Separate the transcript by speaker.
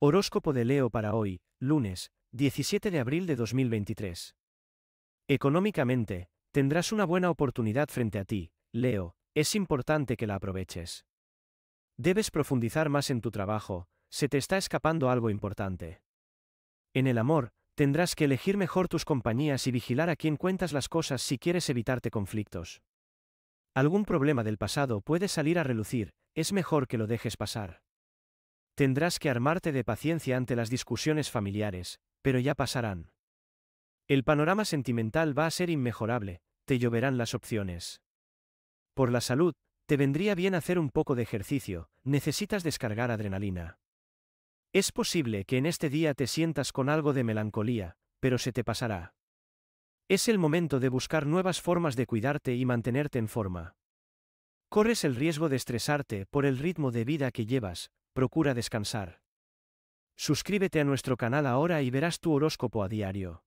Speaker 1: Horóscopo de Leo para hoy, lunes, 17 de abril de 2023. Económicamente, tendrás una buena oportunidad frente a ti, Leo, es importante que la aproveches. Debes profundizar más en tu trabajo, se te está escapando algo importante. En el amor, tendrás que elegir mejor tus compañías y vigilar a quién cuentas las cosas si quieres evitarte conflictos. Algún problema del pasado puede salir a relucir, es mejor que lo dejes pasar. Tendrás que armarte de paciencia ante las discusiones familiares, pero ya pasarán. El panorama sentimental va a ser inmejorable, te lloverán las opciones. Por la salud, te vendría bien hacer un poco de ejercicio, necesitas descargar adrenalina. Es posible que en este día te sientas con algo de melancolía, pero se te pasará. Es el momento de buscar nuevas formas de cuidarte y mantenerte en forma. Corres el riesgo de estresarte por el ritmo de vida que llevas, Procura descansar. Suscríbete a nuestro canal ahora y verás tu horóscopo a diario.